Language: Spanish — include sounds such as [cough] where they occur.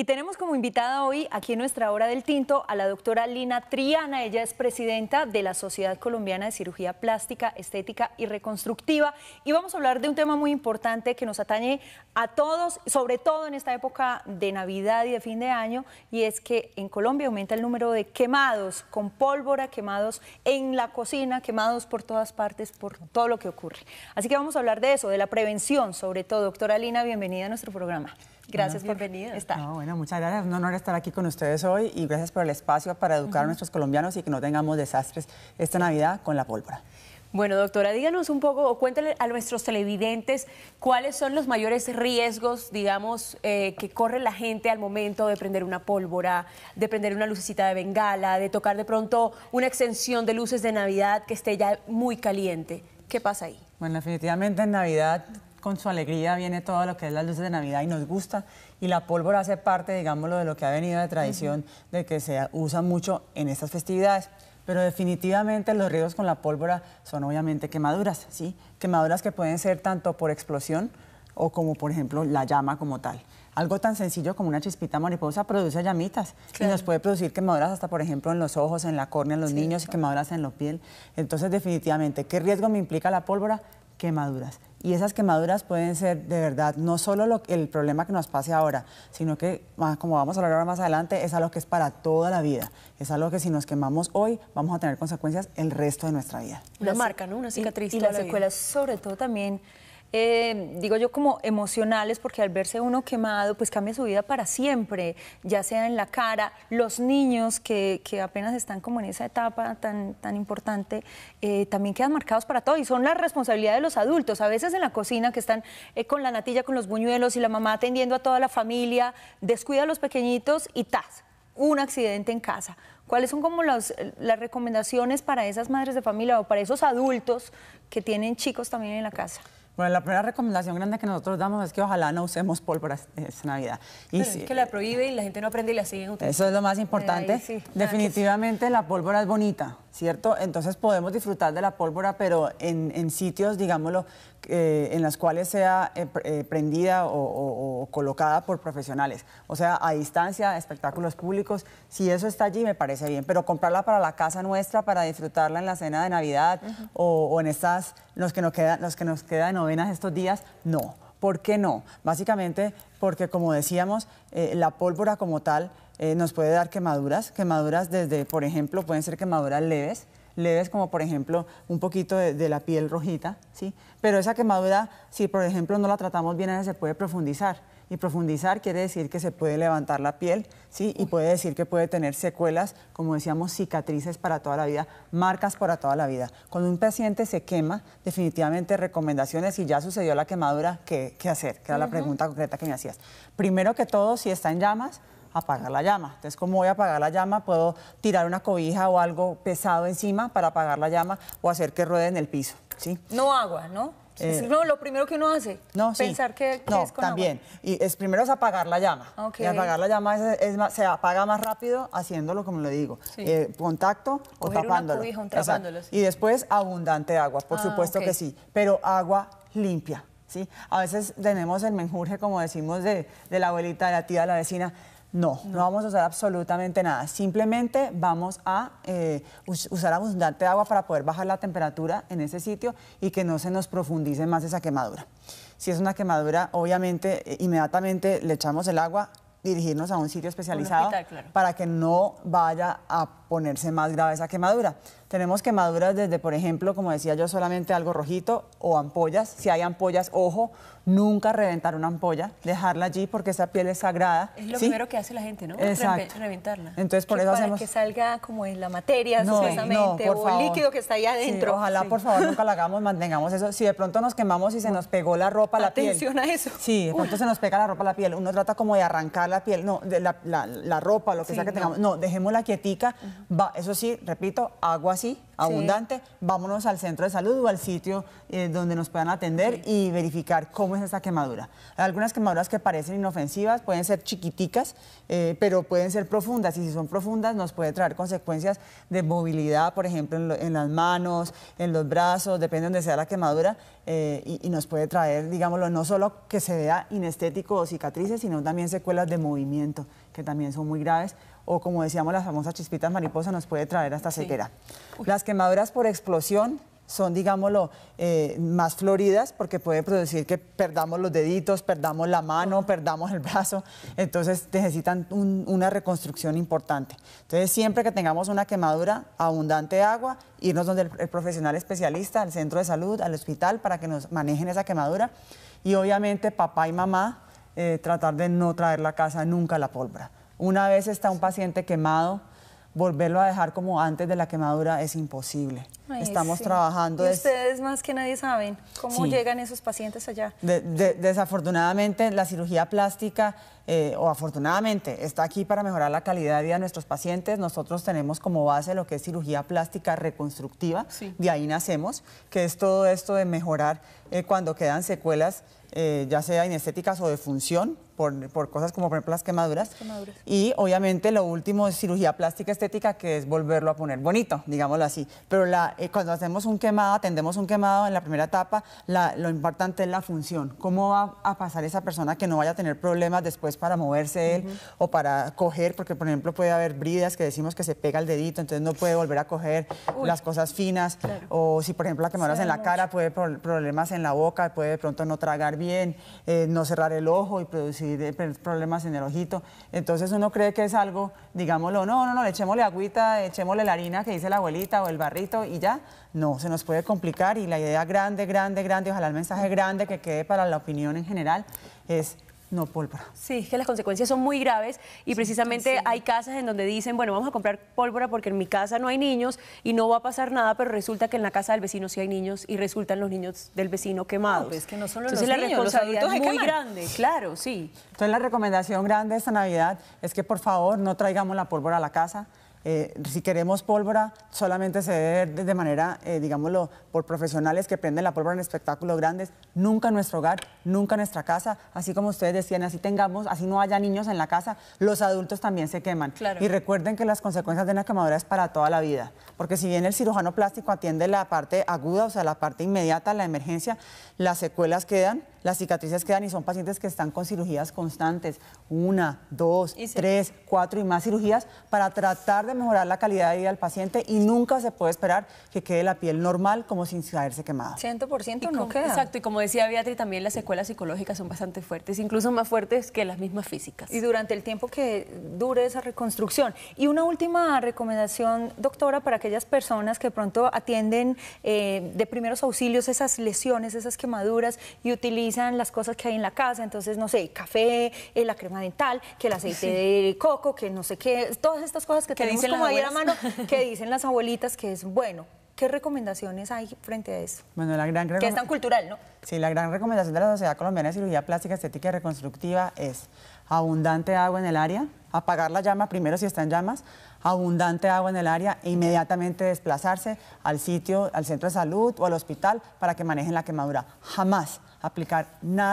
Y tenemos como invitada hoy aquí en nuestra hora del tinto a la doctora Lina Triana. Ella es presidenta de la Sociedad Colombiana de Cirugía Plástica, Estética y Reconstructiva. Y vamos a hablar de un tema muy importante que nos atañe a todos, sobre todo en esta época de Navidad y de fin de año, y es que en Colombia aumenta el número de quemados con pólvora, quemados en la cocina, quemados por todas partes, por todo lo que ocurre. Así que vamos a hablar de eso, de la prevención, sobre todo. Doctora Lina, bienvenida a nuestro programa. Gracias por venir. bueno, muchas gracias. Un honor estar aquí con ustedes hoy y gracias por el espacio para educar a nuestros colombianos y que no tengamos desastres esta Navidad con la pólvora. Bueno, doctora, díganos un poco o cuéntale a nuestros televidentes cuáles son los mayores riesgos, digamos, eh, que corre la gente al momento de prender una pólvora, de prender una lucecita de bengala, de tocar de pronto una extensión de luces de Navidad que esté ya muy caliente. ¿Qué pasa ahí? Bueno, definitivamente en Navidad con su alegría viene todo lo que es las luces de Navidad y nos gusta. Y la pólvora hace parte, digámoslo, de lo que ha venido de tradición, de que se usa mucho en estas festividades. Pero definitivamente los riesgos con la pólvora son obviamente quemaduras, ¿sí? Quemaduras que pueden ser tanto por explosión o como, por ejemplo, la llama como tal. Algo tan sencillo como una chispita mariposa produce llamitas y nos puede producir quemaduras hasta, por ejemplo, en los ojos, en la córnea, en los niños, y quemaduras en la piel. Entonces, definitivamente, ¿qué riesgo me implica la pólvora? Quemaduras. Y esas quemaduras pueden ser de verdad no solo el problema que nos pase ahora, sino que, como vamos a hablar más adelante, es algo que es para toda la vida. Es algo que si nos quemamos hoy, vamos a tener consecuencias el resto de nuestra vida. Una marca, ¿no? Una cicatriz. Y, y las secuelas, sobre todo también eh, digo yo, como emocionales, porque al verse uno quemado, pues cambia su vida para siempre, ya sea en la cara, los niños que, apenas están como en esa etapa tan, tan importante, eh, también quedan marcados para todo y son la responsabilidad de los adultos. A veces en la cocina que están eh, con la natilla, con los buñuelos y la mamá atendiendo a toda la familia, descuida a los pequeñitos y tas, un accidente en casa. ¿Cuáles son como las recomendaciones para esas madres de familia o para esos adultos que tienen chicos también en la casa? Bueno, la primera recomendación grande que nosotros damos es que ojalá no usemos pólvora esta Navidad. Y sí, es que la prohíbe y la gente no aprende y la siguen utilizando. Eso es lo más importante. Ah, Definitivamente la pólvora es bonita. ¿cierto? Entonces podemos disfrutar de la pólvora, pero en, sitios, digámoslo, eh, en las cuales sea eh, eh, prendida o, colocada por profesionales. O sea, a distancia, espectáculos públicos, si eso está allí me parece bien, pero comprarla para la casa nuestra, para disfrutarla en la cena de Navidad o, en estas, los que nos quedan, los que nos quedan novenas estos días, no. ¿Por qué no? Básicamente porque, como decíamos, eh, la pólvora como tal eh, nos puede dar quemaduras, quemaduras desde, por ejemplo, pueden ser quemaduras leves, leves como por ejemplo un poquito de, de, la piel rojita, ¿sí? Pero esa quemadura, si por ejemplo no la tratamos bien, se puede profundizar y profundizar quiere decir que se puede levantar la piel, ¿sí? Y puede decir que puede tener secuelas, como decíamos, cicatrices para toda la vida, marcas para toda la vida. Cuando un paciente se quema, definitivamente recomendaciones, si ya sucedió la quemadura, ¿qué, hacer? Que era la pregunta concreta que me hacías. Primero que todo, si está en llamas, apagar la llama. Entonces, ¿cómo voy a apagar la llama? Puedo tirar una cobija o algo pesado encima para apagar la llama o hacer que ruede en el piso, ¿sí? No agua, ¿no? Eh, no, lo primero que uno hace, no, pensar que, es con también. Y es primero es apagar la llama. Y apagar la llama es, se apaga más rápido haciéndolo, como le digo, eh, contacto o tapándolo. Y después abundante agua, por ah, supuesto que sí, pero agua limpia. ¿sí? A veces tenemos el menjurje, como decimos, de, de la abuelita, de la tía, de la vecina no, no, vamos a usar absolutamente nada. Simplemente vamos a eh, usar abundante agua para poder bajar la temperatura en ese sitio y que no se nos profundice más esa quemadura. Si es una quemadura, obviamente, eh, inmediatamente le echamos el agua, dirigirnos a un sitio especializado para que no vaya a ponerse más grave esa quemadura. Tenemos quemaduras desde, por ejemplo, como decía yo, solamente algo rojito o ampollas. Si hay ampollas, ojo, nunca reventar una ampolla, dejarla allí porque esa piel es sagrada. Es lo primero que hace la gente, ¿no? Exacto. reventarla. Entonces por hacemos para que salga como en la materia, no, o el líquido que está ahí adentro. ojalá, por favor, nunca la [laughs] hagamos, mantengamos eso. Si de pronto nos quemamos y se nos pegó la ropa, a la piel. Atención a eso. Sí, de pronto se nos pega la ropa, a la piel. Uno trata como de arrancar la piel, no, la, ropa, lo que sea que tengamos. No, dejémosla quietica. Va, eso sí, repito, agua así, abundante, vámonos al centro de salud o al sitio eh, donde nos puedan atender y verificar cómo es esta quemadura. Algunas quemaduras que parecen inofensivas pueden ser chiquiticas, eh, pero pueden ser profundas y si son profundas nos puede traer consecuencias de movilidad, por ejemplo, en, las manos, en los brazos, depende de donde sea la quemadura eh, y, y nos puede traer, digámoslo, no solo que se vea inestético o cicatrices, sino también secuelas de movimiento que también son muy graves, o como decíamos, las famosas chispitas mariposa nos puede traer hasta sequera Las quemaduras por explosión son, digámoslo, eh, más floridas porque puede producir que perdamos los deditos, perdamos la mano, perdamos el brazo, entonces necesitan una reconstrucción importante. Entonces, siempre que tengamos una quemadura, abundante agua, irnos donde el profesional especialista, al centro de salud, al hospital, para que nos manejen esa quemadura. Y obviamente papá y mamá eh, tratar de no traer la casa nunca la pólvora. Una vez está un paciente quemado, volverlo a dejar como antes de la quemadura es imposible. Estamos trabajando. Y ustedes más que nadie saben cómo llegan esos pacientes allá. desafortunadamente, la cirugía plástica, eh, o afortunadamente, está aquí para mejorar la calidad de vida de nuestros pacientes. Nosotros tenemos como base lo que es cirugía plástica reconstructiva, de ahí nacemos, que es todo esto de mejorar eh, cuando quedan secuelas eh, ya sea inestéticas o de función, por, por, cosas como por ejemplo las quemaduras. Y obviamente lo último es cirugía plástica estética, que es volverlo a poner bonito, digámoslo así. Pero la, eh, cuando hacemos un quemado, atendemos un quemado en la primera etapa, lo importante es la función. ¿Cómo va a pasar esa persona que no vaya a tener problemas después para moverse él o para coger? Porque por ejemplo puede haber bridas que decimos que se pega el dedito, entonces no puede volver a coger las cosas finas. O si por ejemplo la quemaduras en la cara, puede problemas en la boca, puede de pronto no tragar bien, eh, no cerrar el ojo y producir eh, problemas en el ojito. Entonces uno cree que es algo, digámoslo, no, no, no, le echémosle agüita, echémosle la harina que dice la abuelita o el barrito y ya. No, se nos puede complicar y la idea grande, grande, grande, ojalá el mensaje grande que quede para la opinión en general es no pólvora. Sí, es que las consecuencias son muy graves y precisamente hay casas en donde dicen, bueno, vamos a comprar pólvora porque en mi casa no hay niños y no va a pasar nada, pero resulta que en la casa del vecino sí hay niños y resultan los niños del vecino quemados. Entonces la responsabilidad es muy grande, claro, sí. Entonces la recomendación grande esta Navidad es que por favor no traigamos la pólvora a la casa, eh, si queremos pólvora, solamente se debe de manera, eh, digámoslo, por profesionales que prenden la pólvora en espectáculos grandes, nunca en nuestro hogar, nunca en nuestra casa, así como ustedes decían, así tengamos, así no haya niños en la casa, los adultos también se queman. Y recuerden que las consecuencias de una quemadura es para toda la vida, porque si bien el cirujano plástico atiende la parte aguda, o sea, la parte inmediata, la emergencia, las secuelas quedan las cicatrices quedan y son pacientes que están con cirugías constantes, una, dos, tres, cuatro y más cirugías para tratar de mejorar la calidad de vida del paciente y nunca se puede esperar que quede la piel normal como sin caerse quemada. 100% no queda. Exacto, y como decía Beatriz, también las secuelas psicológicas son bastante fuertes, incluso más fuertes que las mismas físicas. Y durante el tiempo que dure esa reconstrucción. Y una última recomendación, doctora, para aquellas personas que pronto atienden eh, de primeros auxilios esas lesiones, esas quemaduras y utilizan utilizan las cosas que hay en la casa, entonces, no sé, café, eh, la crema dental, que el aceite de coco, que no sé qué, todas estas cosas que tenemos como ahí a la mano, [laughs] que dicen las abuelitas que es bueno. ¿Qué recomendaciones hay frente a eso? Bueno, la gran Que es tan cultural, ¿no? Sí, la gran recomendación de la Sociedad Colombiana de Cirugía Plástica, Estética y Reconstructiva es abundante agua en el área, apagar la llama primero si está en llamas, abundante agua en el área e inmediatamente desplazarse al sitio, al centro de salud o al hospital para que manejen la quemadura. Jamás aplicar nada